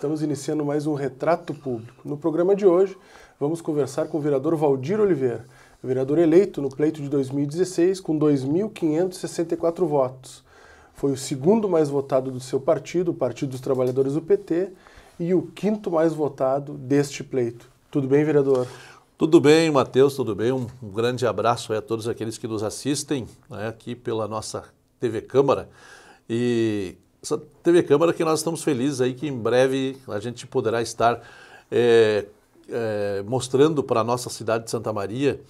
Estamos iniciando mais um Retrato Público. No programa de hoje, vamos conversar com o vereador Valdir Oliveira, vereador eleito no pleito de 2016 com 2.564 votos. Foi o segundo mais votado do seu partido, o Partido dos Trabalhadores do PT, e o quinto mais votado deste pleito. Tudo bem, vereador? Tudo bem, Matheus, tudo bem? Um, um grande abraço a todos aqueles que nos assistem né, aqui pela nossa TV Câmara. E essa TV Câmara que nós estamos felizes aí que em breve a gente poderá estar é, é, mostrando para a nossa cidade de Santa Maria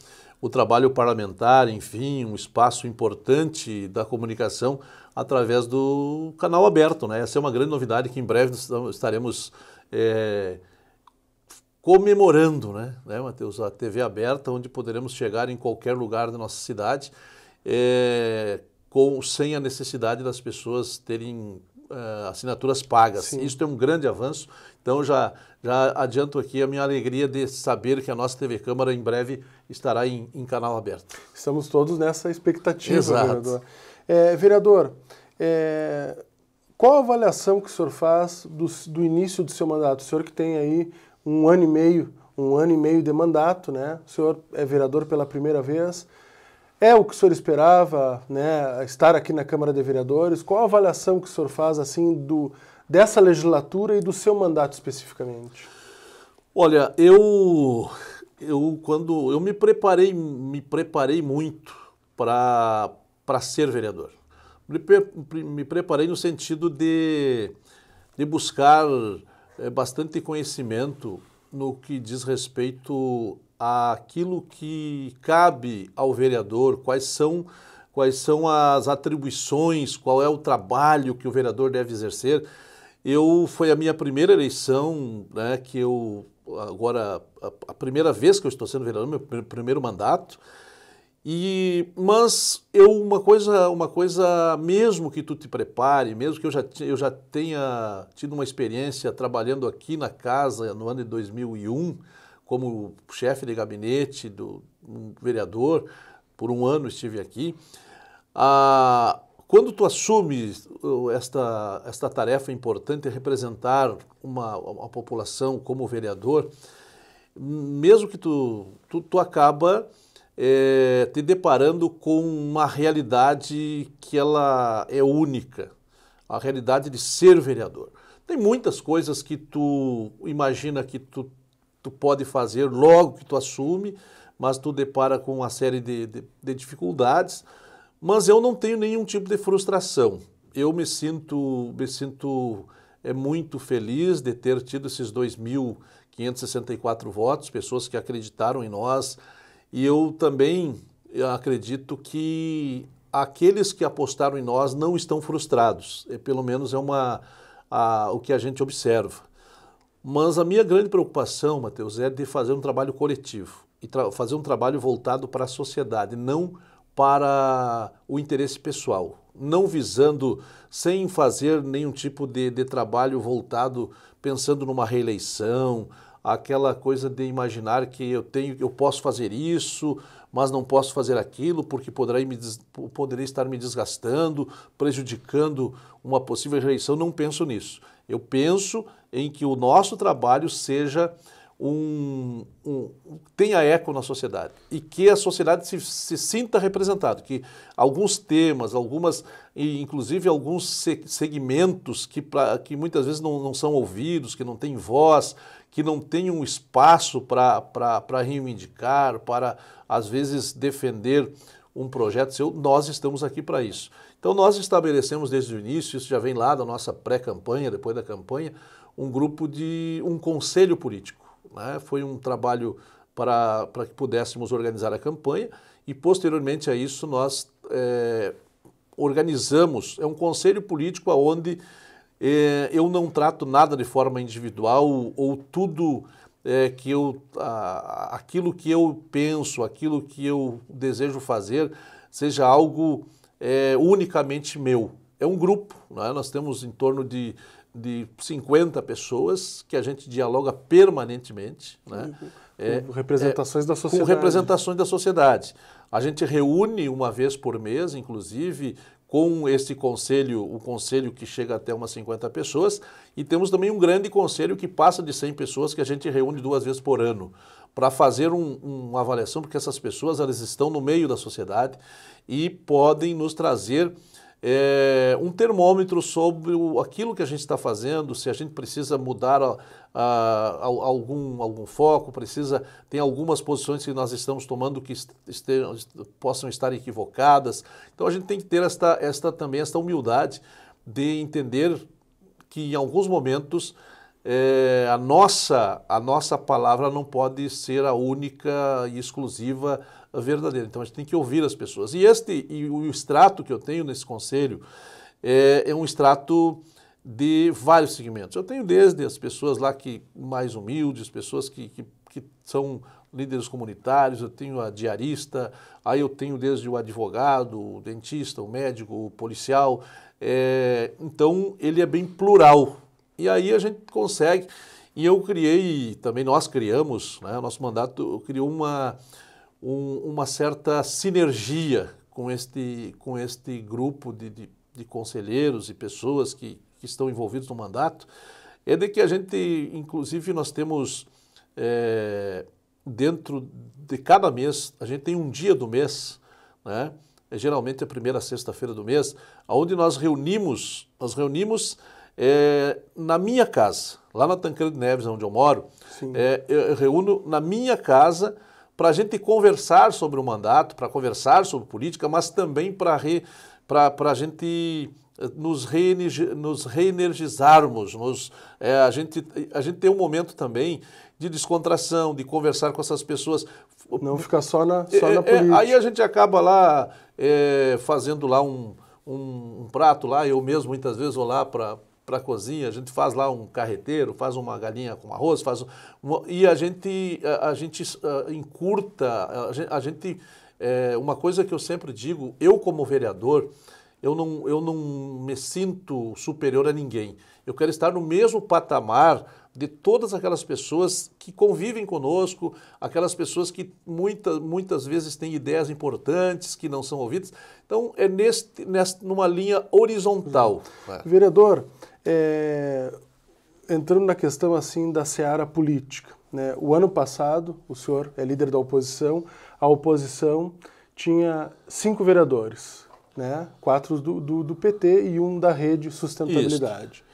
o trabalho parlamentar, enfim, um espaço importante da comunicação através do canal aberto. Né? Essa é uma grande novidade que em breve estaremos é, comemorando, né, né Matheus? A TV aberta, onde poderemos chegar em qualquer lugar da nossa cidade. É, com, sem a necessidade das pessoas terem uh, assinaturas pagas. Sim. Isso é um grande avanço. Então, já, já adianto aqui a minha alegria de saber que a nossa TV Câmara em breve estará em, em canal aberto. Estamos todos nessa expectativa, Exato. vereador. É, vereador, é, qual a avaliação que o senhor faz do, do início do seu mandato? O senhor que tem aí um ano e meio, um ano e meio de mandato, né? O senhor é vereador pela primeira vez. É o que o senhor esperava, né, estar aqui na Câmara de Vereadores? Qual a avaliação que o senhor faz assim do dessa legislatura e do seu mandato especificamente? Olha, eu eu quando eu me preparei, me preparei muito para para ser vereador. Me, me preparei no sentido de de buscar eh, bastante conhecimento no que diz respeito aquilo que cabe ao vereador, quais são quais são as atribuições, qual é o trabalho que o vereador deve exercer. Eu foi a minha primeira eleição, né, que eu agora a, primeira vez que eu estou sendo vereador, meu primeiro mandato. E mas eu uma coisa, uma coisa mesmo que tu te prepare, mesmo que eu já eu já tenha tido uma experiência trabalhando aqui na casa no ano de 2001, como chefe de gabinete do um vereador, por um ano estive aqui. Ah, quando tu assumes uh, esta, esta tarefa importante, representar uma, uma população como vereador, mesmo que tu, tu, tu acaba é, te deparando com uma realidade que ela é única, a realidade de ser vereador. Tem muitas coisas que tu imagina que tu tu pode fazer logo que tu assume, mas tu depara com uma série de, de, de dificuldades. Mas eu não tenho nenhum tipo de frustração. Eu me sinto, me sinto é muito feliz de ter tido esses 2.564 votos, pessoas que acreditaram em nós. E eu também acredito que aqueles que apostaram em nós não estão frustrados. é pelo menos é uma, a, o que a gente observa. Mas a minha grande preocupação, Matheus, é de fazer um trabalho coletivo e fazer um trabalho voltado para a sociedade, não para o interesse pessoal, não visando, sem fazer nenhum tipo de, de trabalho voltado, pensando numa reeleição, aquela coisa de imaginar que eu tenho, eu posso fazer isso, mas não posso fazer aquilo porque poderia me, poderei estar me desgastando, prejudicando uma possível reeleição. Não penso nisso. Eu penso em que o nosso trabalho seja um, um, tenha eco na sociedade e que a sociedade se, se sinta representada, que alguns temas, algumas e inclusive alguns segmentos que, pra, que muitas vezes não, não são ouvidos, que não têm voz, que não têm um espaço para reivindicar, para às vezes defender um projeto seu, nós estamos aqui para isso. Então, nós estabelecemos desde o início, isso já vem lá da nossa pré-campanha, depois da campanha, um grupo de um conselho político. Né? Foi um trabalho para, para que pudéssemos organizar a campanha e, posteriormente a isso, nós é, organizamos é um conselho político onde é, eh, eu não trato nada de forma individual ou tudo. É, que eu, a, aquilo que eu penso, aquilo que eu desejo fazer, seja algo é unicamente meu. É um grupo, né? nós temos em torno de, de 50 pessoas que a gente dialoga permanentemente. Né? É, com representações é, da sociedade. Com representações da sociedade. A gente reúne uma vez por mês, inclusive, com esse conselho, o conselho que chega até umas 50 pessoas, e temos também um grande conselho que passa de 100 pessoas, que a gente reúne duas vezes por ano para fazer um, uma avaliação, porque essas pessoas elas estão no meio da sociedade e podem nos trazer é, um termômetro sobre o, aquilo que a gente está fazendo, se a gente precisa mudar a, a, a, algum, algum foco, precisa tem algumas posições que nós estamos tomando que possam estar equivocadas. Então a gente tem que ter esta, esta também esta humildade de entender que em alguns momentos é, a, nossa, a nossa palavra não pode ser a única e exclusiva verdadeira. Então a gente tem que ouvir as pessoas. E este e o extrato que eu tenho nesse conselho é, é um extrato de vários segmentos. Eu tenho desde as pessoas lá que mais humildes, pessoas que, que, que são líderes comunitários, eu tenho a diarista, aí eu tenho desde o advogado, o dentista, o médico, o policial. É, então ele é bem plural e aí a gente consegue. E eu criei, também nós criamos, né, nosso mandato criou uma, um, uma certa sinergia com este, com este grupo de, de, de conselheiros e pessoas que, que estão envolvidos no mandato, é de que a gente, inclusive, nós temos é, dentro de cada mês, a gente tem um dia do mês, né? É geralmente a primeira sexta-feira do mês, onde nós reunimos, nós reunimos é, na minha casa, lá na Tancredo Neves, onde eu moro, é, eu, reúno na minha casa para a gente conversar sobre o mandato, para conversar sobre política, mas também para a gente eh, nos, nos reenergizarmos, nos, é, a, gente, a gente tem um momento também de descontração, de conversar com essas pessoas. Não ficar só na, só é, na é, política. É, aí a gente acaba lá eh, fazendo lá um, um, um prato lá, eu mesmo muitas vezes vou lá para para a cozinha, a gente faz lá um carreteiro, faz uma galinha com arroz, faz uma, e a gente a, gente encurta, a gente, a gente é, uma coisa que eu sempre digo, eu como vereador, eu não, eu não me sinto superior a ninguém. Eu quero estar no mesmo patamar de todas aquelas pessoas que convivem conosco, aquelas pessoas que muita, muitas vezes têm ideias importantes que não são ouvidas. Então, é neste, neste, numa linha horizontal. Uhum. Vereador, é, entrando na questão assim da seara política, né? o ano passado o senhor é líder da oposição, a oposição tinha cinco vereadores, né? quatro do, do, do PT e um da rede sustentabilidade. Isso.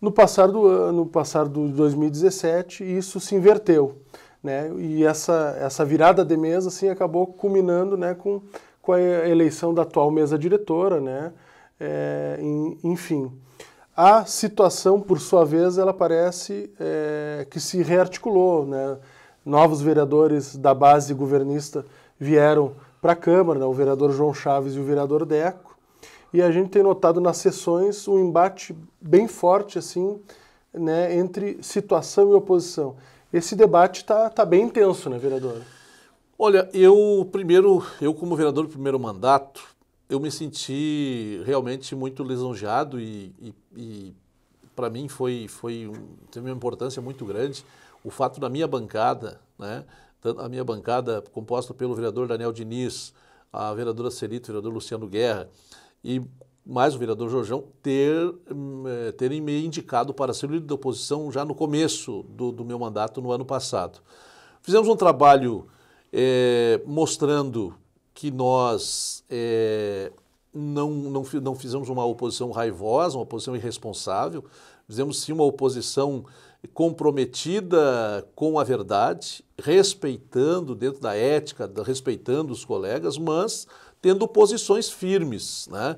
No passar do ano, passar do 2017, isso se inverteu, né? E essa essa virada de mesa assim acabou culminando, né, com com a eleição da atual mesa diretora, né? É, enfim. A situação, por sua vez, ela parece é, que se rearticulou. Né? Novos vereadores da base governista vieram para a Câmara, né? o vereador João Chaves e o vereador Deco, e a gente tem notado nas sessões um embate bem forte assim, né, entre situação e oposição. Esse debate está tá bem intenso, né, vereador? Olha, eu primeiro, eu como vereador do primeiro mandato, eu me senti realmente muito lisonjeado e, e, e para mim foi, foi um, teve uma importância muito grande o fato da minha bancada, né, a minha bancada composta pelo vereador Daniel Diniz, a vereadora Celito, o vereador Luciano Guerra e mais o vereador Jorjão, ter, eh, terem me indicado para ser líder da oposição já no começo do, do meu mandato, no ano passado. Fizemos um trabalho é, mostrando que nós é, não, não, não fizemos uma oposição raivosa, uma oposição irresponsável, fizemos sim uma oposição comprometida com a verdade, respeitando dentro da ética, respeitando os colegas, mas tendo posições firmes. Né?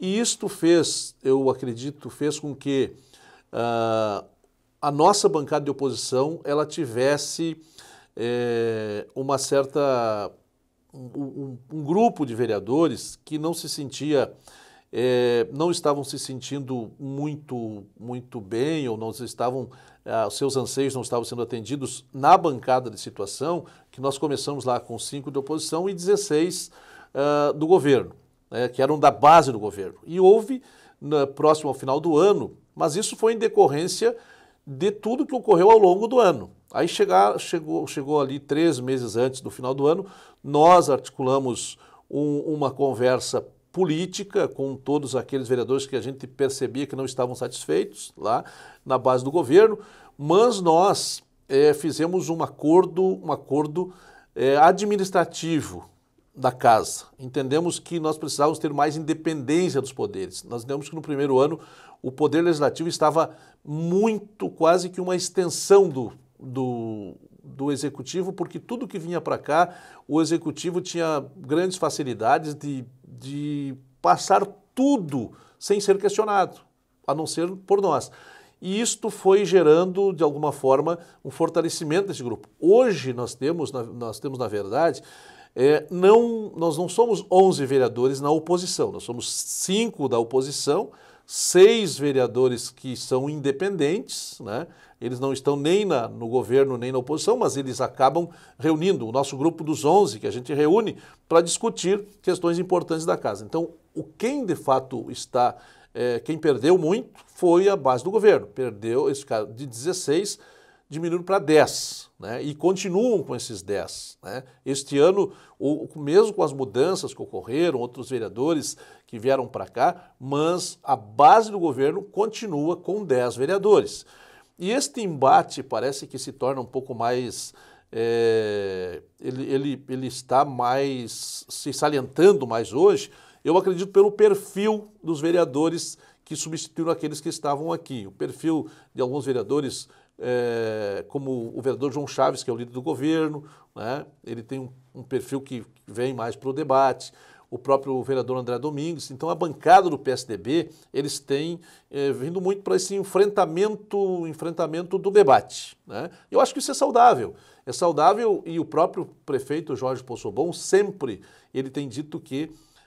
E isto fez, eu acredito, fez com que uh, a nossa bancada de oposição ela tivesse é, uma certa um, um, grupo de vereadores que não se sentia, é, não estavam se sentindo muito, muito bem ou não estavam, ah, os seus anseios não estavam sendo atendidos na bancada de situação, que nós começamos lá com cinco de oposição e 16 ah, do governo, né, que eram da base do governo. E houve, na, próximo ao final do ano, mas isso foi em decorrência de tudo que ocorreu ao longo do ano. Aí chegar, chegou, chegou ali três meses antes do final do ano, nós articulamos um, uma conversa política com todos aqueles vereadores que a gente percebia que não estavam satisfeitos lá na base do governo, mas nós é, fizemos um acordo, um acordo é, administrativo da casa. Entendemos que nós precisávamos ter mais independência dos poderes. Nós entendemos que no primeiro ano o poder legislativo estava muito, quase que uma extensão do, do, do executivo, porque tudo que vinha para cá, o executivo tinha grandes facilidades de, de passar tudo sem ser questionado, a não ser por nós. E isto foi gerando, de alguma forma, um fortalecimento desse grupo. Hoje nós temos, nós temos na verdade, é, não, nós não somos 11 vereadores na oposição, nós somos cinco da oposição, seis vereadores que são independentes, né? eles não estão nem na, no governo nem na oposição, mas eles acabam reunindo o nosso grupo dos 11 que a gente reúne para discutir questões importantes da casa. Então, o quem de fato está, é, quem perdeu muito foi a base do governo, perdeu esse cara de 16 diminuíram para 10, né? e continuam com esses 10. Né? Este ano, ou, mesmo com as mudanças que ocorreram, outros vereadores que vieram para cá, mas a base do governo continua com 10 vereadores. E este embate parece que se torna um pouco mais. É, ele, ele, ele está mais se salientando mais hoje, eu acredito pelo perfil dos vereadores que substituíram aqueles que estavam aqui. O perfil de alguns vereadores é, como o vereador João Chaves, que é o líder do governo, né? ele tem um, um perfil que vem mais para o debate, o próprio vereador André Domingues. Então, a bancada do PSDB, eles têm é, vindo muito para esse enfrentamento, enfrentamento do debate. Né? Eu acho que isso é saudável. É saudável e o próprio prefeito Jorge Possobon sempre ele tem dito que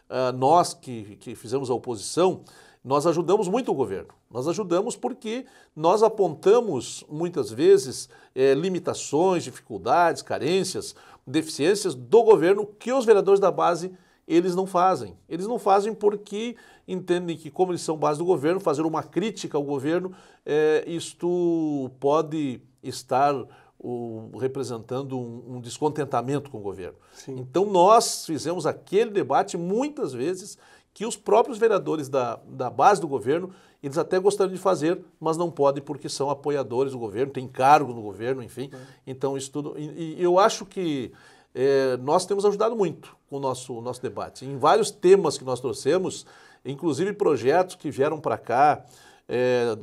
uh, nós que, que fizemos a oposição, nós ajudamos muito o governo. Nós ajudamos porque nós apontamos muitas vezes é, limitações, dificuldades, carências, deficiências do governo que os vereadores da base eles não fazem. Eles não fazem porque entendem que, como eles são base do governo, fazer uma crítica ao governo, é, isto pode estar o, representando um, um, descontentamento com o governo. Sim. Então, nós fizemos aquele debate muitas vezes que os próprios vereadores da, da base do governo, eles até gostariam de fazer, mas não podem porque são apoiadores do governo, têm cargo no governo, enfim. É. Então, isso tudo... E, e eu acho que é, nós temos ajudado muito com o nosso, o nosso debate. Em vários temas que nós trouxemos, inclusive projetos que vieram para cá, é,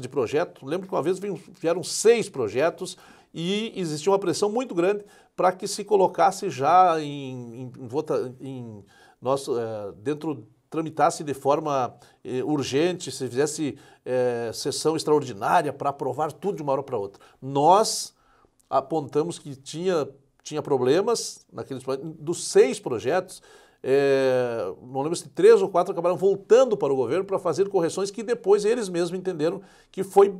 de projetos. Lembro que uma vez vieram seis projetos e existia uma pressão muito grande para que se colocasse já em, em, em, nós, eh, dentro tramitasse de forma eh, urgente, se fizesse eh, sessão extraordinária para aprovar tudo de uma hora para outra. Nós apontamos que tinha, tinha problemas naqueles dos seis projetos. não lembro se três ou quatro acabaram voltando para o governo para fazer correções que depois eles mesmos entenderam que foi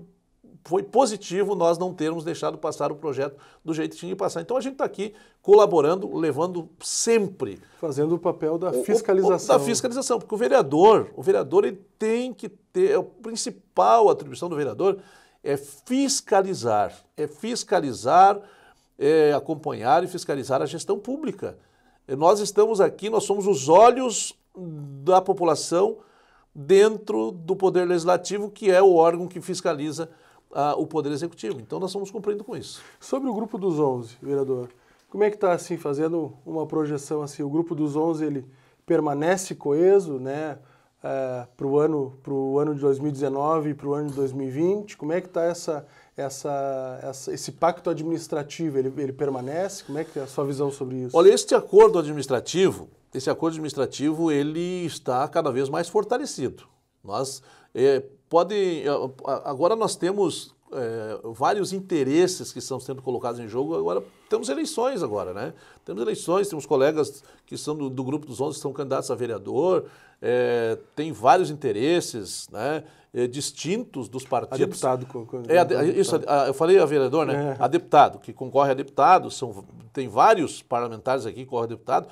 foi positivo nós não termos deixado passar o projeto do jeito que tinha que passar. Então a gente está aqui colaborando, levando sempre. Fazendo o papel da fiscalização. O, o, da fiscalização, porque o vereador, o vereador ele tem que ter, a é principal atribuição do vereador é fiscalizar, é fiscalizar, é acompanhar e fiscalizar a gestão pública. Nós estamos aqui, nós somos os olhos da população dentro do Poder Legislativo, que é o órgão que fiscaliza o Poder Executivo. Então nós estamos cumprindo com isso. Sobre o Grupo dos 11, vereador, como é que está assim, fazendo uma projeção assim? O Grupo dos 11 ele permanece coeso, né? Uh, é, para o ano, ano de 2019 e para o ano de 2020? Como é que está essa, essa, essa, esse pacto administrativo? Ele, ele permanece? Como é que é a sua visão sobre isso? Olha, este acordo administrativo, esse acordo administrativo, ele está cada vez mais fortalecido. Nós é, podem. Agora nós temos é, vários interesses que estão sendo colocados em jogo. Agora temos eleições agora, né? Temos eleições, temos colegas que são do, do grupo dos 11 que são candidatos a vereador, é, tem vários interesses, né? É, distintos dos partidos. A deputado. É, a, a, isso, a, eu falei a vereador, né? É. A deputado, que concorre a deputado, são, tem vários parlamentares aqui que concorrem a deputado.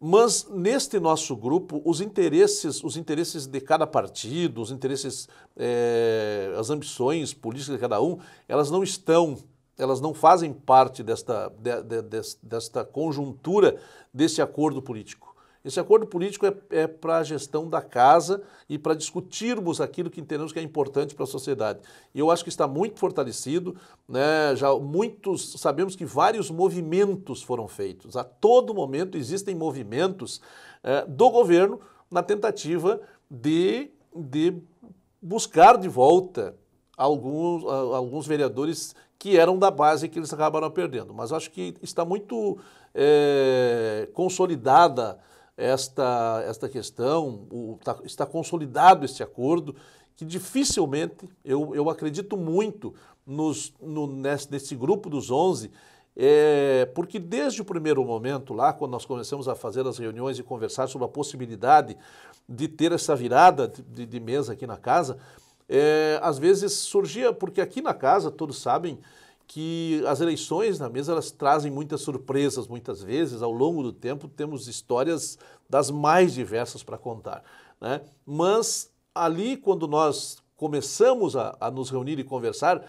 Mas neste nosso grupo, os interesses, os interesses de cada partido, os interesses, é, as ambições políticas de cada um, elas não estão, elas não fazem parte desta, de, de, desta conjuntura, desse acordo político. Esse acordo político é, é para a gestão da casa e para discutirmos aquilo que entendemos que é importante para a sociedade. E eu acho que está muito fortalecido, né? Já muitos sabemos que vários movimentos foram feitos. A todo momento existem movimentos é, do governo na tentativa de, de buscar de volta alguns, alguns vereadores que eram da base e que eles acabaram perdendo. Mas acho que está muito é, consolidada esta, esta questão, o, tá, está consolidado este acordo, que dificilmente, eu, eu acredito muito nos, no, nesse, nesse grupo dos 11, é, porque desde o primeiro momento lá, quando nós começamos a fazer as reuniões e conversar sobre a possibilidade de ter essa virada de, de mesa aqui na casa, é, às vezes surgia, porque aqui na casa, todos sabem, que as eleições, na mesa, elas trazem muitas surpresas, muitas vezes. Ao longo do tempo, temos histórias das mais diversas para contar. Né? Mas ali, quando nós começamos a, a nos reunir e conversar,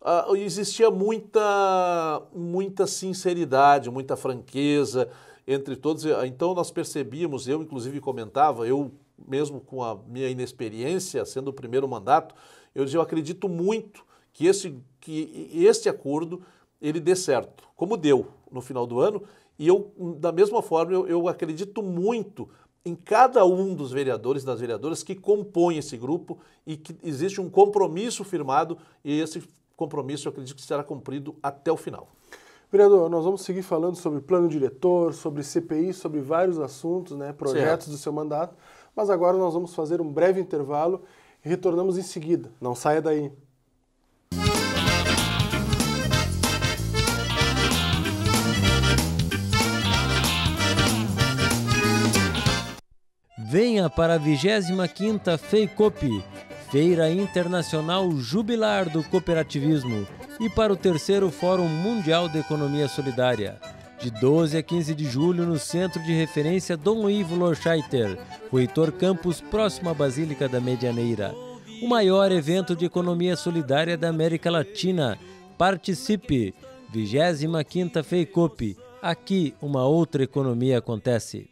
uh, existia muita, muita sinceridade, muita franqueza entre todos. Então, nós percebíamos, eu inclusive comentava, eu mesmo com a minha inexperiência, sendo o primeiro mandato, eu dizia, eu acredito muito que esse que este acordo ele dê certo, como deu no final do ano. E eu, da mesma forma, eu, eu acredito muito em cada um dos vereadores e das vereadoras que compõem esse grupo e que existe um compromisso firmado e esse compromisso eu acredito que será cumprido até o final. Vereador, nós vamos seguir falando sobre plano diretor, sobre CPI, sobre vários assuntos, né, projetos certo. do seu mandato, mas agora nós vamos fazer um breve intervalo e retornamos em seguida. Não saia daí. Venha para a 25ª FEICOP, Feira Internacional Jubilar do Cooperativismo, e para o terceiro Fórum Mundial de Economia Solidária, de 12 a 15 de julho no Centro de Referência Dom Ivo Lorscheiter, Reitor Campus, próximo à Basílica da Medianeira. O maior evento de economia solidária da América Latina. Participe! 25ª FEICOP. Aqui uma outra economia acontece.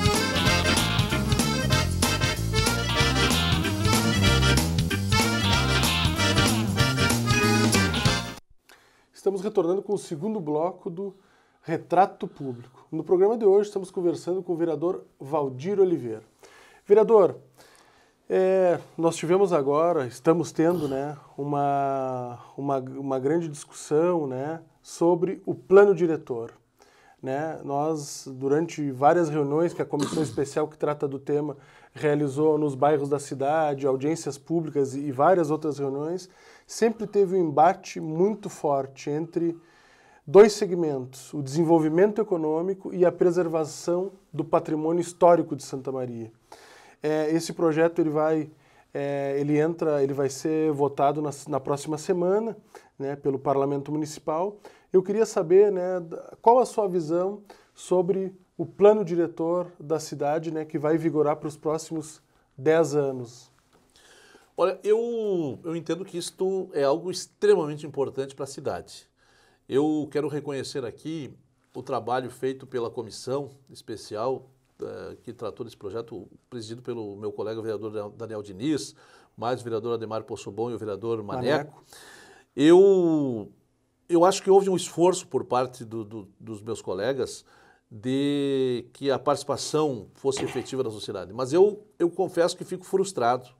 retornando com o segundo bloco do Retrato Público. No programa de hoje, estamos conversando com o vereador Valdir Oliveira. Vereador, é, nós tivemos agora, estamos tendo, né, uma, uma, uma grande discussão, né, sobre o plano diretor. Né? Nós, durante várias reuniões que a comissão especial que trata do tema realizou nos bairros da cidade, audiências públicas e várias outras reuniões, sempre teve um embate muito forte entre dois segmentos, o desenvolvimento econômico e a preservação do patrimônio histórico de Santa Maria. É, esse projeto ele vai, é, ele entra, ele vai ser votado na, na próxima semana, né, pelo Parlamento Municipal. Eu queria saber, né, qual a sua visão sobre o plano diretor da cidade, né, que vai vigorar para os próximos 10 anos. Olha, eu, eu entendo que isto é algo extremamente importante para a cidade. Eu quero reconhecer aqui o trabalho feito pela comissão especial uh, que tratou desse projeto, presidido pelo meu colega vereador Daniel Diniz, mais o vereador Ademar Possobon e o vereador Maneco. Maneco. Eu, eu acho que houve um esforço por parte do, do, dos meus colegas de que a participação fosse efetiva da sociedade, mas eu, eu confesso que fico frustrado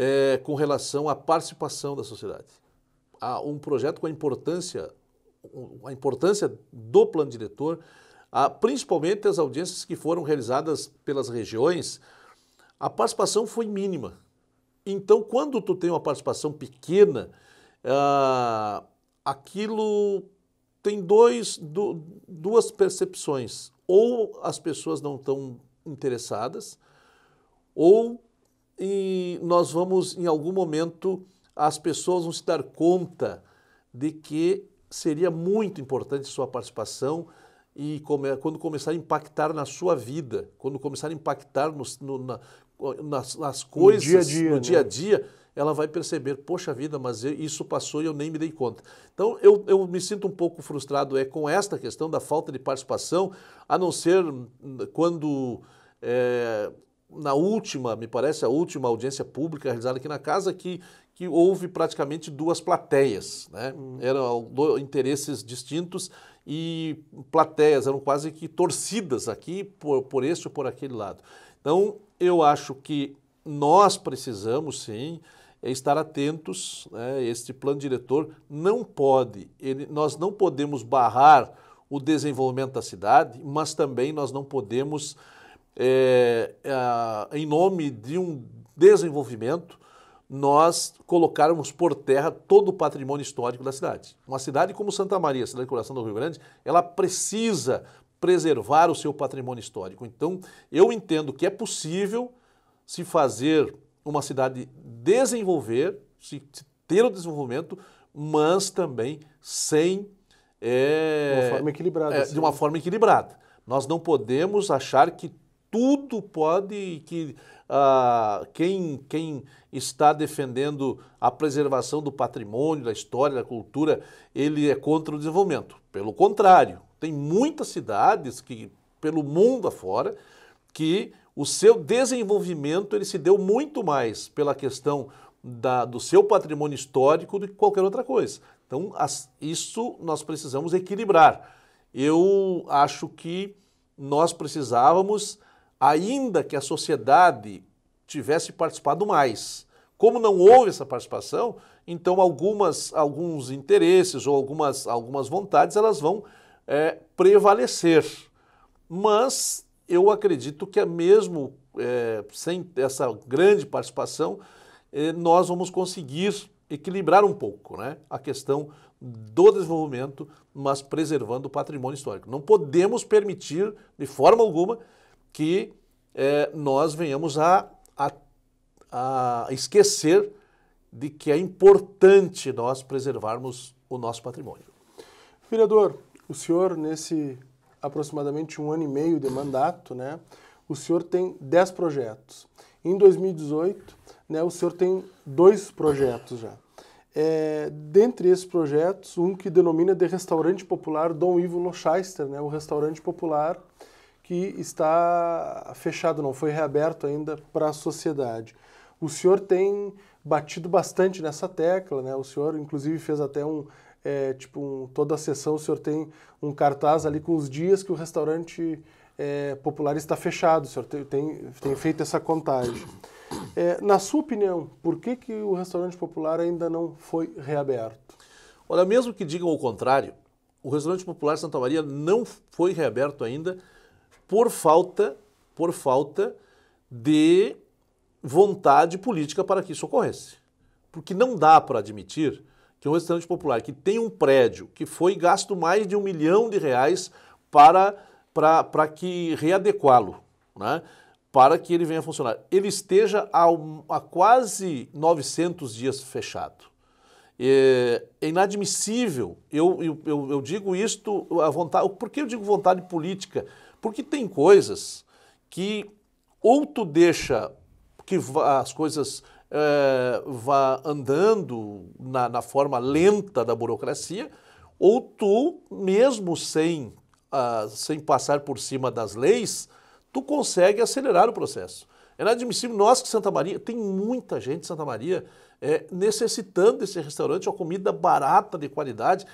é, com relação à participação da sociedade. Há um projeto com a importância, a importância do plano diretor, a, principalmente as audiências que foram realizadas pelas regiões, a participação foi mínima. Então, quando tu tem uma participação pequena, ah, aquilo tem dois, du, duas percepções. Ou as pessoas não estão interessadas, ou e nós vamos, em algum momento, as pessoas vão se dar conta de que seria muito importante sua participação e come, quando começar a impactar na sua vida, quando começar a impactar no, na, nas, nas, coisas, no dia a dia, no né? dia, -a -dia ela vai perceber, poxa vida, mas isso passou e eu nem me dei conta. Então, eu, eu me sinto um pouco frustrado é com esta questão da falta de participação, a não ser hum, quando é, na última, me parece, a última audiência pública realizada aqui na casa, que, que houve praticamente duas plateias. Né? Eram dois interesses distintos e plateias, eram quase que torcidas aqui por, por este ou por aquele lado. Então, eu acho que nós precisamos, sim, é estar atentos. Né? Este plano diretor não pode, ele, nós não podemos barrar o desenvolvimento da cidade, mas também nós não podemos é, é, em nome de um desenvolvimento, nós colocarmos por terra todo o patrimônio histórico da cidade. Uma cidade como Santa Maria, cidade do coração do Rio Grande, ela precisa preservar o seu patrimônio histórico. Então, eu entendo que é possível se fazer uma cidade desenvolver, se, ter o desenvolvimento, mas também sem é, uma forma equilibrada, é, de assim, uma né? forma equilibrada. Nós não podemos achar que tudo pode que ah, quem, quem está defendendo a preservação do patrimônio, da história, da cultura, ele é contra o desenvolvimento. Pelo contrário, tem muitas cidades que pelo mundo afora que o seu desenvolvimento ele se deu muito mais pela questão da, do seu patrimônio histórico do que qualquer outra coisa. Então, as, isso nós precisamos equilibrar. Eu acho que nós precisávamos ainda que a sociedade tivesse participado mais. Como não houve essa participação, então algumas, alguns interesses ou algumas, algumas vontades elas vão é, prevalecer. Mas eu acredito que é mesmo é, sem essa grande participação, é, nós vamos conseguir equilibrar um pouco né, a questão do desenvolvimento, mas preservando o patrimônio histórico. Não podemos permitir, de forma alguma, que é, nós venhamos a, a, a esquecer de que é importante nós preservarmos o nosso patrimônio. Vereador, o senhor, nesse aproximadamente um ano e meio de mandato, né, o senhor tem 10 projetos. Em 2018, né, o senhor tem dois projetos já. É, dentre esses projetos, um que denomina de Restaurante Popular Dom Ivo Lochester, né, o restaurante popular que está fechado, não foi reaberto ainda para a sociedade. O senhor tem batido bastante nessa tecla, né? O senhor, inclusive, fez até um, é, tipo, um, toda a sessão, o senhor tem um cartaz ali com os dias que o restaurante é, popular está fechado, o senhor tem, tem, tem feito essa contagem. É, na sua opinião, por que, que o restaurante popular ainda não foi reaberto? Olha, mesmo que digam o contrário, o restaurante popular Santa Maria não foi reaberto ainda, por falta, por falta de vontade política para que isso ocorresse. Porque não dá para admitir que um restaurante popular que tem um prédio que foi gasto mais de um milhão de reais para, para, para que readequá-lo, né? para que ele venha a funcionar, ele esteja há, quase 900 dias fechado. É, é, inadmissível, eu, eu, eu digo isto à vontade, por que eu digo vontade política? Porque tem coisas que ou tu deixa que as coisas é, vá andando na, na, forma lenta da burocracia, ou tu, mesmo sem, ah, sem passar por cima das leis, tu consegue acelerar o processo. É inadmissível, nós que Santa Maria, tem muita gente em Santa Maria é, necessitando desse restaurante, uma comida barata, de qualidade.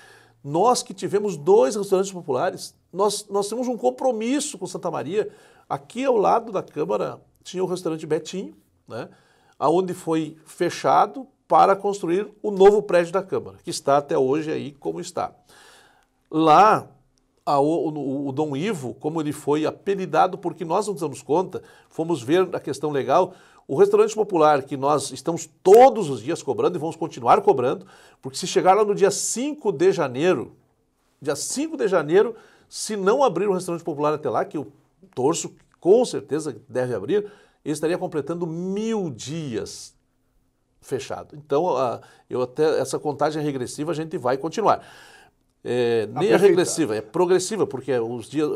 Nós que tivemos dois restaurantes populares, nós, nós temos um compromisso com Santa Maria. Aqui ao lado da Câmara tinha o restaurante Betinho, né? Onde foi fechado para construir o novo prédio da Câmara, que está até hoje aí como está. Lá a, o, o, Dom Ivo, como ele foi apelidado, porque nós não damos conta, fomos ver a questão legal. O restaurante popular que nós estamos todos os dias cobrando e vamos continuar cobrando, porque se chegar lá no dia 5 de janeiro, dia 5 de janeiro, se não abrir o restaurante popular até lá, que eu torço com certeza deve abrir, ele estaria completando mil dias fechado. Então, ah, eu até essa contagem é regressiva a gente vai continuar é, nem é regressiva, é progressiva, porque os dias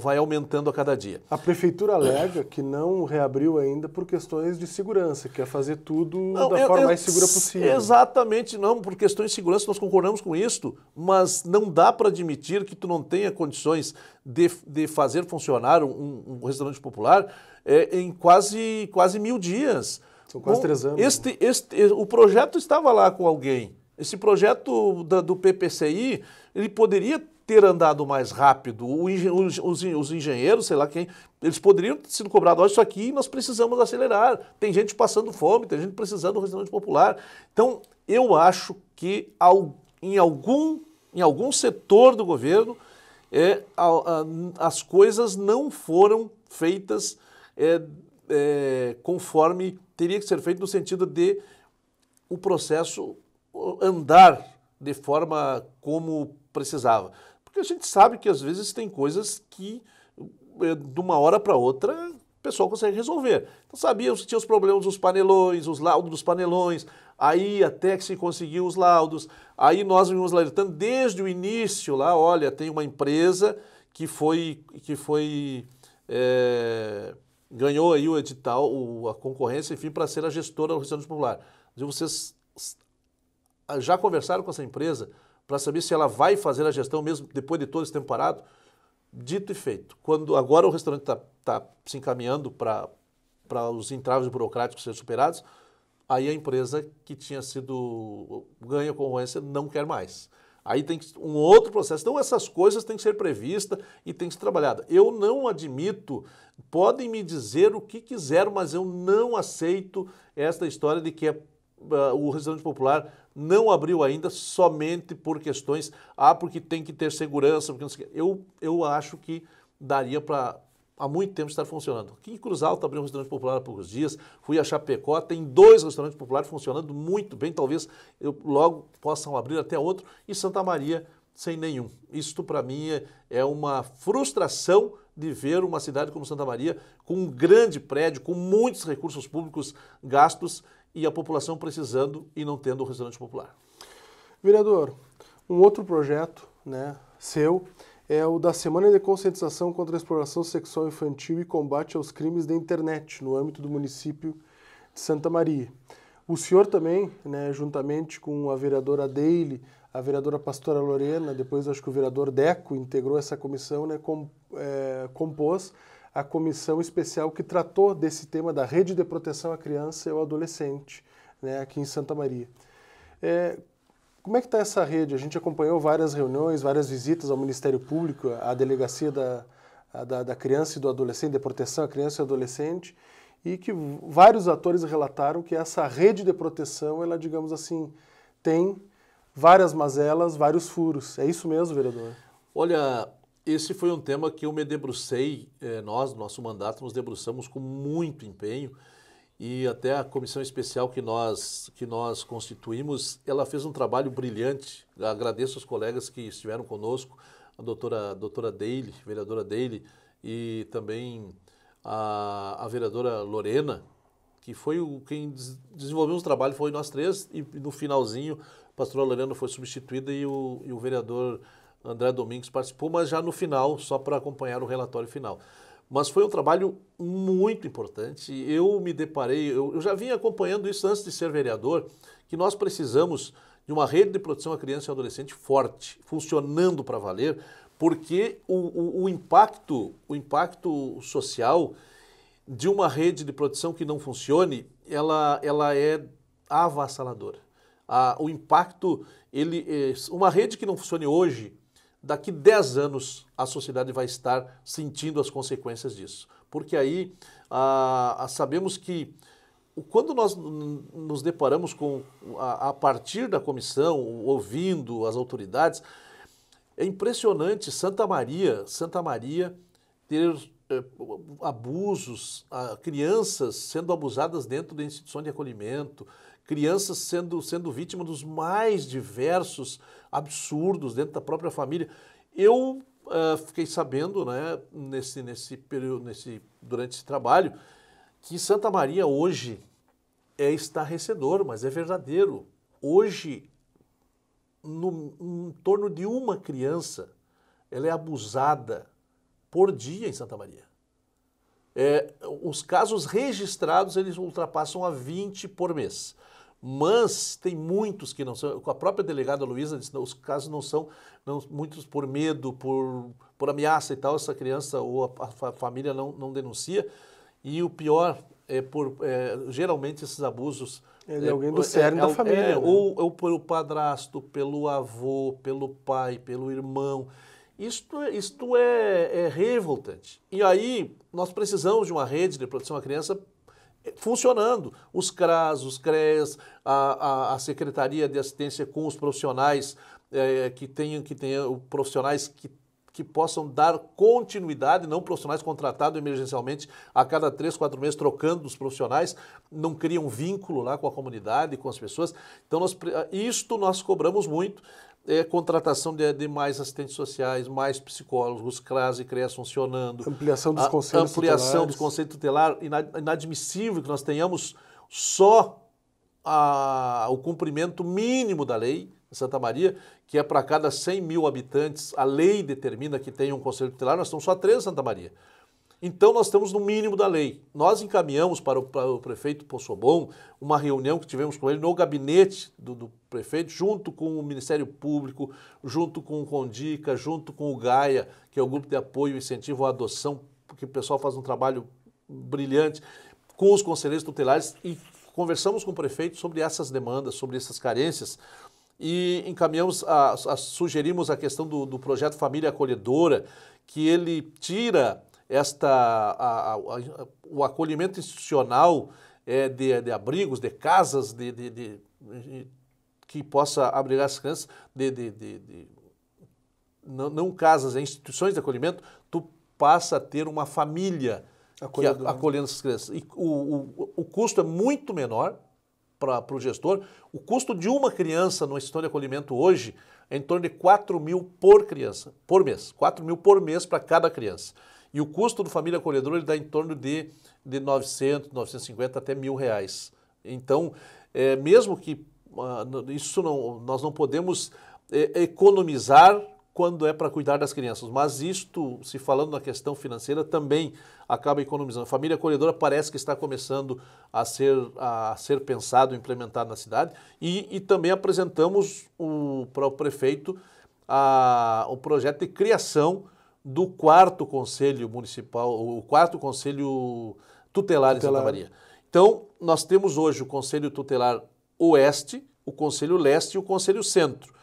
vai aumentando a cada dia. A prefeitura alega que não reabriu ainda por questões de segurança, que é fazer tudo não, da eu, forma eu, mais segura possível. Exatamente, não, por questões de segurança nós concordamos com isso, mas não dá para admitir que tu não tenha condições de, de fazer funcionar um, um restaurante popular é, em quase, quase mil dias. São quase Bom, três anos. Este, né? este, o projeto estava lá com alguém. Esse projeto da, do PPCI ele poderia ter andado mais rápido. os, engenheiros, sei lá quem, eles poderiam ter sido cobrados, olha, isso aqui nós precisamos acelerar. Tem gente passando fome, tem gente precisando do restaurante popular. Então, eu acho que em algum, em algum setor do governo é, as coisas não foram feitas é, é, conforme teria que ser feito no sentido de o processo andar de forma como precisava. Porque a gente sabe que às vezes tem coisas que eh, de uma hora para outra o pessoal consegue resolver. Então sabíamos que tinha os problemas dos panelões, os laudos dos panelões, aí até que se conseguiu os laudos, aí nós vimos alertando desde o início lá, olha, tem uma empresa que foi, que foi é, ganhou aí o edital, o, a concorrência, enfim, para ser a gestora do restaurante popular. vocês já conversaram com essa empresa? para saber se ela vai fazer a gestão mesmo depois de todo esse tempo parado. Dito e feito, quando agora o restaurante está tá se encaminhando para os entraves burocráticos serem superados, aí a empresa que tinha sido ganha concorrência não quer mais. Aí tem que, um outro processo. Então, essas coisas têm que ser previstas e têm que ser trabalhadas. Eu não admito, podem me dizer o que quiser, mas eu não aceito esta história de que é ah, o restaurante popular não abriu ainda somente por questões, ah, porque tem que ter segurança, porque não sei o Eu, eu acho que daria para há muito tempo estar funcionando. Aqui em Cruz Alta abriu um restaurante popular há poucos dias, fui a Chapecó, tem dois restaurantes populares funcionando muito bem, talvez eu logo possam abrir até outro, e Santa Maria sem nenhum. Isto para mim é, é uma frustração de ver uma cidade como Santa Maria com um grande prédio, com muitos recursos públicos gastos e a população precisando e não tendo um restaurante popular. Vereador, um outro projeto né, seu é o da Semana de Conscientização contra a Exploração Sexual Infantil e Combate aos Crimes da Internet, no âmbito do município de Santa Maria. O senhor também, né, juntamente com a vereadora Daly, a vereadora pastora Lorena, depois acho que o vereador Deco integrou essa comissão, né, com, é, compôs a comissão especial que tratou desse tema da rede de proteção à criança e ao adolescente, né, aqui em Santa Maria. É, como é que está essa rede? A gente acompanhou várias reuniões, várias visitas ao Ministério Público, à Delegacia da, da, da Criança e do Adolescente, de Proteção à Criança e ao Adolescente, e que vários atores relataram que essa rede de proteção, ela, digamos assim, tem várias mazelas, vários furos. É isso mesmo, vereador? Olha, esse foi um tema que eu me debrucei, eh, nós, no nosso mandato, nos debruçamos com muito empenho e até a comissão especial que nós, que nós constituímos, ela fez um trabalho brilhante. Agradeço aos colegas que estiveram conosco, a doutora, a doutora Daly, vereadora Daly, e também a, a vereadora Lorena, que foi o, quem desenvolveu o trabalho, foi nós três, e no finalzinho pastora Lorena foi substituída e o, e o vereador André Domingos participou, mas já no final, só para acompanhar o relatório final. Mas foi um trabalho muito importante. Eu me deparei, eu, eu já vinha acompanhando isso antes de ser vereador, que nós precisamos de uma rede de proteção à criança e adolescente forte, funcionando para valer, porque o, o, o, impacto, o impacto social de uma rede de proteção que não funcione, ela, ela é avassaladora o impacto, ele, eh, uma rede que não funcione hoje, daqui 10 anos a sociedade vai estar sentindo as consequências disso. Porque aí sabemos que quando nós nos deparamos com, a, a partir da comissão, ouvindo as autoridades, é impressionante Santa Maria, Santa Maria ter eh, abusos, ah, crianças sendo abusadas dentro da instituição de acolhimento, crianças sendo, sendo vítima dos mais diversos absurdos dentro da própria família. Eu uh, fiquei sabendo, né, nesse, nesse período, nesse, durante esse trabalho, que Santa Maria hoje é estarrecedor, mas é verdadeiro. Hoje, no, em torno de uma criança, ela é abusada por dia em Santa Maria. É, os casos registrados, eles ultrapassam a 20 por mês mas tem muitos que não são. A própria delegada Luísa disse, os casos não são, não, muitos por medo, por, por ameaça e tal, essa criança ou a, a família não, não denuncia. E o pior é por, é, geralmente esses abusos... É de é, alguém do é, cerne é, da é, família. Né? Ou, ou pelo padrasto, pelo avô, pelo pai, pelo irmão. Isto, isto é, é revoltante. E aí nós precisamos de uma rede de proteção à criança funcionando. Os CRAS, os creas a, a, a Secretaria de Assistência com os profissionais é, que tenham, que tenham, profissionais que que possam dar continuidade, não profissionais contratados emergencialmente a cada três, quatro meses, trocando os profissionais, não criam um vínculo lá com a comunidade, com as pessoas. Então, nós, eh, isto nós cobramos muito é, contratação de, de, mais assistentes sociais, mais psicólogos, CRAS e CREAS funcionando. Ampliação dos conselhos Ampliação dos conselhos tutelares. Inadmissível que nós tenhamos só a, o cumprimento mínimo da lei em Santa Maria, que é para cada 100 mil habitantes, a lei determina que tenha um conselho tutelar, nós estamos só três em Santa Maria. Então, nós estamos no mínimo da lei. Nós encaminhamos para o, para o prefeito Possobon uma reunião que tivemos com ele no gabinete do, do, prefeito, junto com o Ministério Público, junto com o Condica, junto com o GAIA, que é o Grupo de Apoio e Incentivo à Adoção, porque o pessoal faz um trabalho brilhante, com os conselheiros tutelares e conversamos com o prefeito sobre essas demandas, sobre essas carências e encaminhamos, a, a, sugerimos a questão do, do projeto Família Acolhedora, que ele tira esta, a, a, a, o acolhimento institucional é, de, de, abrigos, de casas, de, de, de, que possa abrigar as crianças, de, não, não, casas, é instituições de acolhimento, tu passa a ter uma família acolhendo, acolhendo essas crianças. E o, o, o custo é muito menor para o gestor. O custo de uma criança numa instituição de acolhimento hoje em torno de 4 mil por criança, por mês. 4 mil por mês para cada criança. E o custo do Família Acolhedora ele dá em torno de, de 900, 950 até mil reais. Então, é, mesmo que ah, isso não, nós não podemos é, economizar quando é para cuidar das crianças. Mas isto, se falando na questão financeira, também acaba economizando. A família acolhedora parece que está começando a ser, a ser pensado, implementado na cidade. E, e também apresentamos o, para o prefeito a, o projeto de criação do quarto conselho municipal, o quarto conselho tutelar, tutelar. em Santa Maria. Então, nós temos hoje o conselho tutelar oeste, o conselho leste e o conselho centro.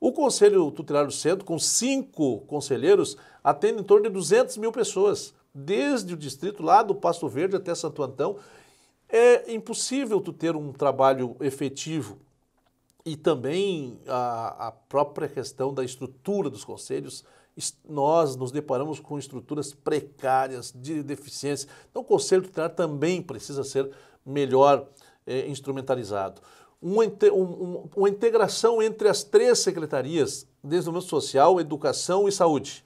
O Conselho Tutelar do Centro, com cinco conselheiros, atende em torno de 200 mil pessoas, desde o distrito lá do Pasto Verde até Santo Antão. É impossível tu ter um trabalho efetivo e também a, a própria questão da estrutura dos conselhos, nós nos deparamos com estruturas precárias, de deficiência. Então, o Conselho Tutelar também precisa ser melhor eh, instrumentalizado uma, uma integração entre as três secretarias, desenvolvimento social, educação e saúde.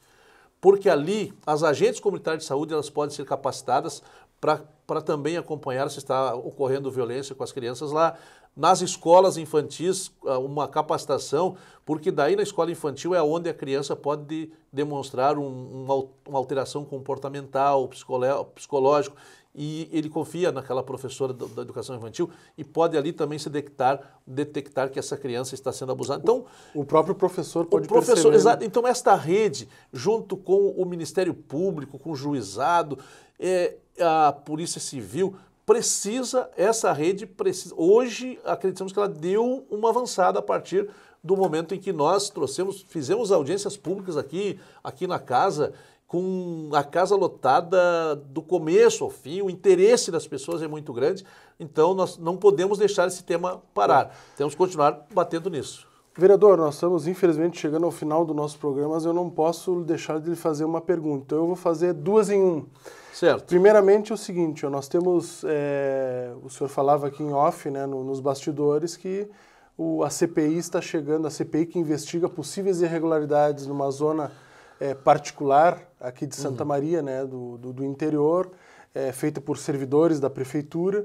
Porque ali as agentes comunitárias de saúde elas podem ser capacitadas para também acompanhar se está ocorrendo violência com as crianças lá. Nas escolas infantis, ah, uma capacitação, porque daí na escola infantil é onde a criança pode demonstrar um, uma alteração comportamental, psicológico e ele confia naquela professora da educação infantil e pode ali também se detectar, detectar que essa criança está sendo abusada. Então, o, próprio professor pode o professor, perceber. Né? Exato. Então, esta rede, junto com o Ministério Público, com o juizado, é, a Polícia Civil, precisa, essa rede precisa. Hoje, acreditamos que ela deu uma avançada a partir do momento em que nós trouxemos, fizemos audiências públicas aqui, aqui na casa com a casa lotada do começo ao fim, o interesse das pessoas é muito grande, então nós não podemos deixar esse tema parar. É. Temos que continuar batendo nisso. Vereador, nós estamos infelizmente chegando ao final do nosso programa, mas eu não posso deixar de lhe fazer uma pergunta. Então eu vou fazer duas em um. Certo. Primeiramente é o seguinte, nós temos, é, o senhor falava aqui em off, né, no, nos bastidores, que o, a CPI está chegando, a CPI que investiga possíveis irregularidades numa zona é, particular aqui de Santa uhum. Maria, né, do, do, do interior, é, feita por servidores da prefeitura.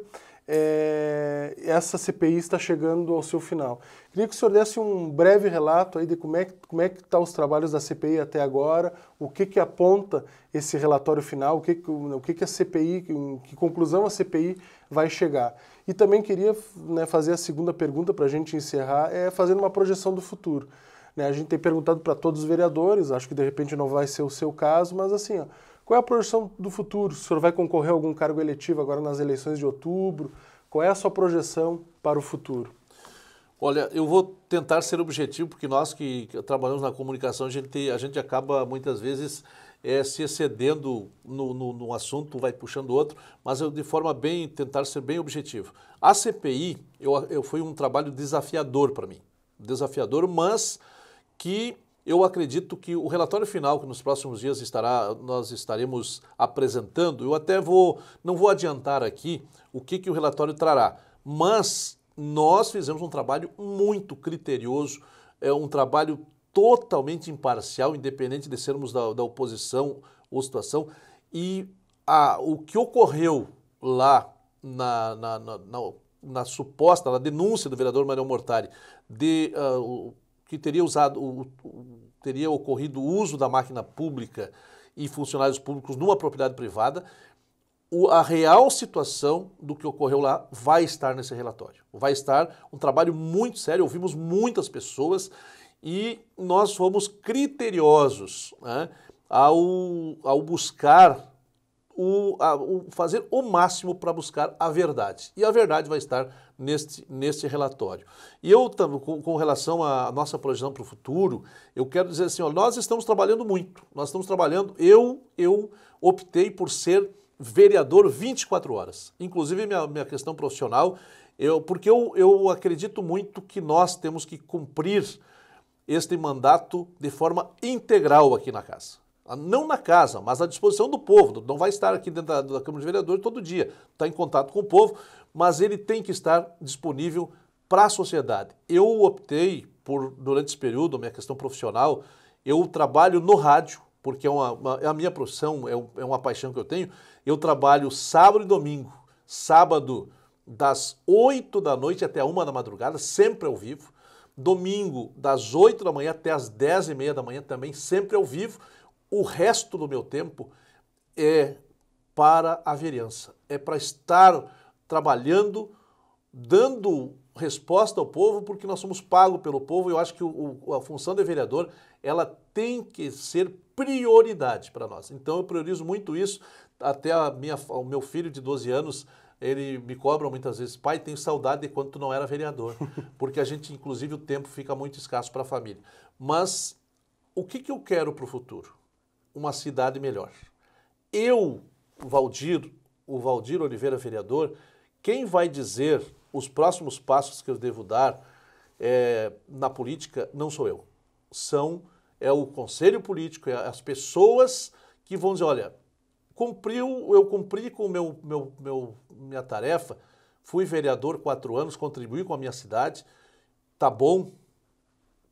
É, essa CPI está chegando ao seu final. Queria que o senhor desse um breve relato aí de como é como é que estão tá os trabalhos da CPI até agora, o que que aponta esse relatório final, o que que, o que, que a CPI, em que conclusão a CPI vai chegar. E também queria né, fazer a segunda pergunta para a gente encerrar, é fazendo uma projeção do futuro. Né? A gente tem perguntado para todos os vereadores, acho que de repente não vai ser o seu caso, mas assim, ó, qual é a projeção do futuro? O senhor vai concorrer a algum cargo eletivo agora nas eleições de outubro? Qual é a sua projeção para o futuro? Olha, eu vou tentar ser objetivo, porque nós que trabalhamos na comunicação, a gente, a gente acaba muitas vezes é, se excedendo no, no, no assunto, vai puxando outro, mas eu de forma bem, tentar ser bem objetivo. A CPI eu, eu foi um trabalho desafiador para mim, desafiador, mas que eu acredito que o relatório final que nos próximos dias estará, nós estaremos apresentando, eu até vou, não vou adiantar aqui o que, que o relatório trará, mas nós fizemos um trabalho muito criterioso, é um trabalho totalmente imparcial, independente de sermos da, da oposição ou situação, e a, o que ocorreu lá na, na, na, na, na suposta, na denúncia do vereador Marião Mortari de uh, que teria usado, o, o, teria ocorrido o uso da máquina pública e funcionários públicos numa propriedade privada, o, a real situação do que ocorreu lá vai estar nesse relatório. Vai estar um trabalho muito sério, ouvimos muitas pessoas e nós fomos criteriosos né, ao, ao buscar o, a, o fazer o máximo para buscar a verdade. E a verdade vai estar neste, neste relatório. E eu, com, com relação à nossa projeção para o futuro, eu quero dizer assim, ó, nós estamos trabalhando muito, nós estamos trabalhando, eu, eu optei por ser vereador 24 horas, inclusive minha, minha questão profissional, eu, porque eu, eu acredito muito que nós temos que cumprir este mandato de forma integral aqui na casa. Ah, não na casa, mas à disposição do povo. Não vai estar aqui dentro da, da Câmara de Vereadores todo dia. Está em contato com o povo mas ele tem que estar disponível para a sociedade. Eu optei por, durante esse período, minha questão profissional, eu trabalho no rádio, porque é, uma, uma é a minha profissão, é, um, é uma paixão que eu tenho. Eu trabalho sábado e domingo. Sábado, das 8 da noite até uma 1 da madrugada, sempre ao vivo. Domingo, das 8 da manhã até as 10 e meia da manhã, também sempre ao vivo. O resto do meu tempo é para a vereança, é para estar trabalhando, dando resposta ao povo, porque nós somos pagos pelo povo. eu acho que o, a função de vereador ela tem que ser prioridade para nós. Então eu priorizo muito isso. Até a minha, o meu filho de 12 anos, ele me cobra muitas vezes, pai, tenho saudade de quando tu não era vereador, porque a gente, inclusive, o tempo fica muito escasso para a família. Mas o que, que eu quero para o futuro? Uma cidade melhor. Eu, Valdir, o Valdir Oliveira, vereador, quem vai dizer os próximos passos que eu devo dar é, na política não sou eu. São é o conselho político, é as pessoas que vão dizer, olha, cumpriu, eu cumpri com meu, meu, meu, minha tarefa, fui vereador quatro anos, contribuí com a minha cidade, tá bom,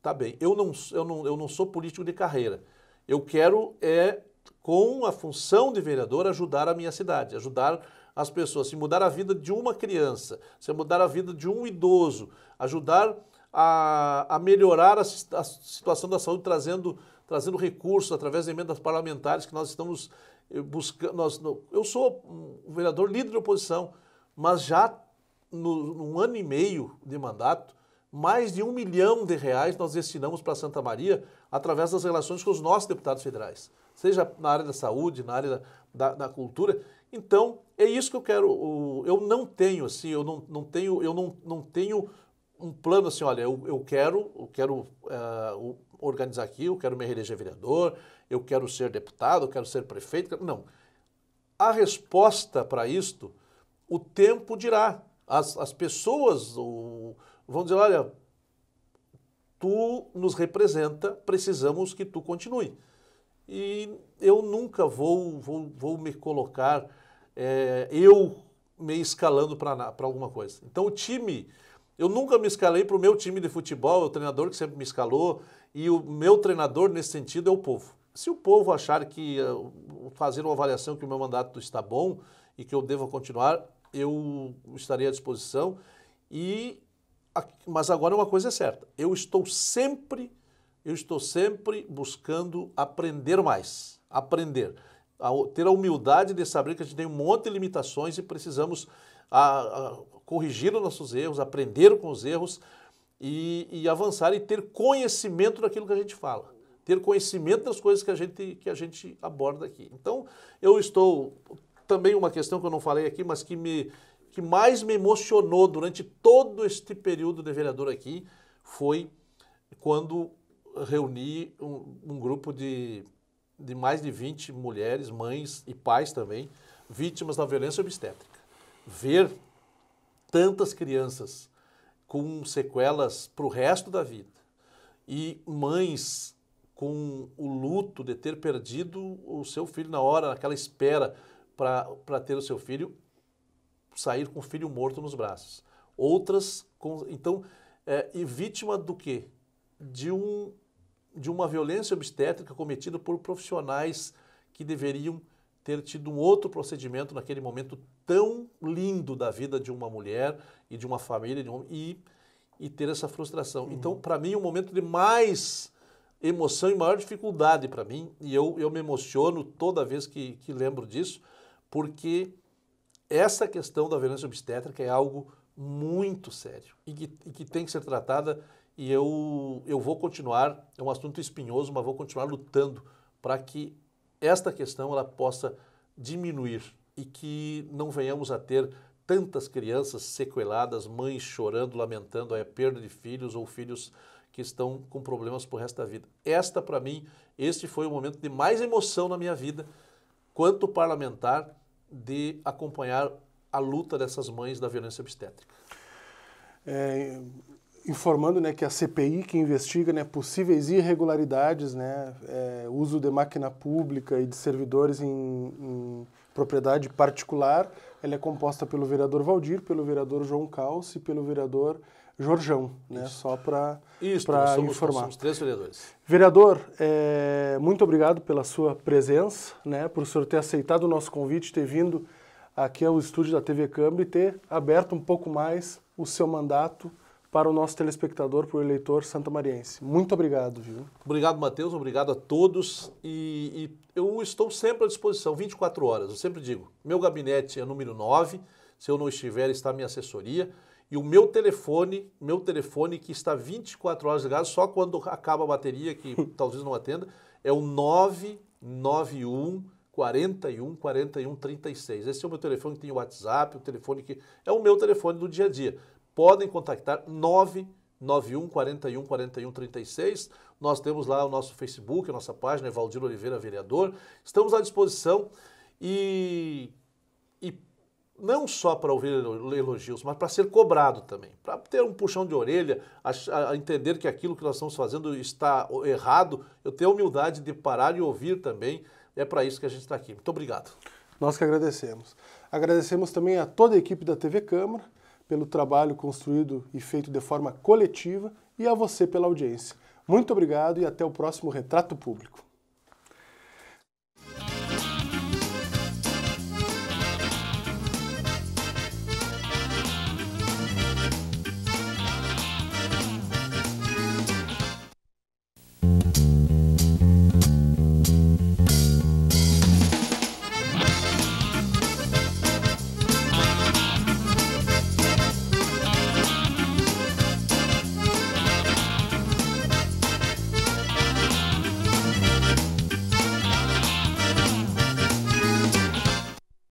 tá bem. Eu não, eu não, eu não sou político de carreira. Eu quero é com a função de vereador ajudar a minha cidade, ajudar as pessoas, se mudar a vida de uma criança, se mudar a vida de um idoso, ajudar a, a melhorar a, a, situação da saúde, trazendo, trazendo recursos através de emendas parlamentares que nós estamos eh, buscando. Nós, eu sou um vereador líder da oposição, mas já no, num ano e meio de mandato, mais de um milhão de reais nós destinamos para Santa Maria através das relações com os nossos deputados federais, seja na área da saúde, na área da, da, da cultura. Então, é isso que eu quero. Eu não tenho, assim, eu não, não tenho, eu não, não tenho um plano assim, olha, eu, eu quero, eu quero uh, organizar aqui, eu quero me reeleger vereador, eu quero ser deputado, eu quero ser prefeito. Não. A resposta para isto, o tempo dirá. As, as pessoas o, vão dizer, olha, tu nos representa, precisamos que tu continue. E eu nunca vou, vou, vou me colocar é, eu me escalando para alguma coisa. Então o time, eu nunca me escalei para o meu time de futebol, é o treinador que sempre me escalou, e o meu treinador nesse sentido é o povo. Se o povo achar que eh, fazer uma avaliação que o meu mandato está bom e que eu devo continuar, eu estarei à disposição. E mas agora uma coisa é certa, eu estou sempre eu estou sempre buscando aprender mais, aprender a ter a humildade de saber que a gente tem um monte de limitações e precisamos a, a, corrigir os nossos erros, aprender com os erros e, e, avançar e ter conhecimento daquilo que a gente fala, ter conhecimento das coisas que a gente, que a gente aborda aqui. Então, eu estou. Também uma questão que eu não falei aqui, mas que, me, que mais me emocionou durante todo este período de vereador aqui foi quando reuni um, um grupo de de mais de 20 mulheres, mães e pais também, vítimas da violência obstétrica. Ver tantas crianças com sequelas para o resto da vida e mães com o luto de ter perdido o seu filho na hora, naquela espera para ter o seu filho, sair com o filho morto nos braços. Outras, com, então, é, e vítima do quê? De um de uma violência obstétrica cometida por profissionais que deveriam ter tido um outro procedimento naquele momento tão lindo da vida de uma mulher e de uma família de um, e, e ter essa frustração. Uhum. Então, para mim, o um momento de mais emoção e maior dificuldade para mim, e eu, eu me emociono toda vez que, que lembro disso, porque essa questão da violência obstétrica é algo muito sério e que, e que tem que ser tratada e eu, eu vou continuar, é um assunto espinhoso, mas vou continuar lutando para que esta questão ela possa diminuir e que não venhamos a ter tantas crianças sequeladas, mães chorando, lamentando a ah, é perda de filhos ou filhos que estão com problemas por resto da vida. Esta, para mim, este foi o momento de mais emoção na minha vida, quanto parlamentar, de acompanhar a luta dessas mães da violência obstétrica. É, informando né, que a CPI que investiga né, possíveis irregularidades, né, é, uso de máquina pública e de servidores em, em, propriedade particular, ela é composta pelo vereador Valdir, pelo vereador João Calce e pelo vereador Jorjão, né, só para informar. Somos três vereadores. Vereador, é, muito obrigado pela sua presença, né, por o senhor ter aceitado o nosso convite, ter vindo aqui ao estúdio da TV Câmara e ter aberto um pouco mais o seu mandato para o nosso telespectador, para o eleitor santamariense. Muito obrigado, viu? Obrigado, Matheus, obrigado a todos. E, e, eu estou sempre à disposição, 24 horas. Eu sempre digo: meu gabinete é número 9. Se eu não estiver, está a minha assessoria. E o meu telefone, meu telefone que está 24 horas ligado, só quando acaba a bateria, que talvez não atenda, é o 991 41 41 36. Esse é o meu telefone que tem o WhatsApp, o telefone que. É o meu telefone do dia a dia podem contactar 991 41 41 36. Nós temos lá o nosso Facebook, a nossa página, Valdir Oliveira Vereador. Estamos à disposição e, e não só para ouvir elogios, mas para ser cobrado também, para ter um puxão de orelha, a, a, entender que aquilo que nós estamos fazendo está errado, eu tenho a humildade de parar e ouvir também, é para isso que a gente está aqui. Muito obrigado. Nós que agradecemos. Agradecemos também a toda a equipe da TV Câmara, pelo trabalho construído e feito de forma coletiva e a você pela audiência. Muito obrigado e até o próximo Retrato Público.